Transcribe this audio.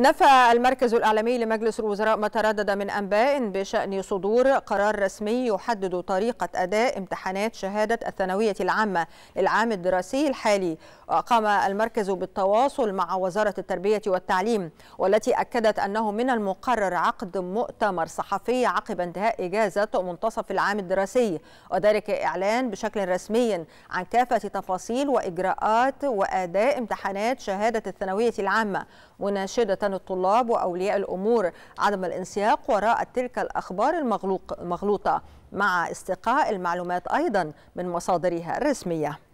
نفى المركز الإعلامي لمجلس الوزراء ما تردد من أنباء بشأن صدور قرار رسمي يحدد طريقة أداء امتحانات شهادة الثانوية العامة للعام الدراسي الحالي وقام المركز بالتواصل مع وزارة التربية والتعليم والتي أكدت أنه من المقرر عقد مؤتمر صحفي عقب انتهاء إجازة منتصف العام الدراسي وذلك إعلان بشكل رسمي عن كافة تفاصيل وإجراءات وأداء امتحانات شهادة الثانوية العامة مناشدة الطلاب وأولياء الأمور عدم الانسياق وراء تلك الأخبار المغلوطة مع استقاء المعلومات أيضا من مصادرها الرسمية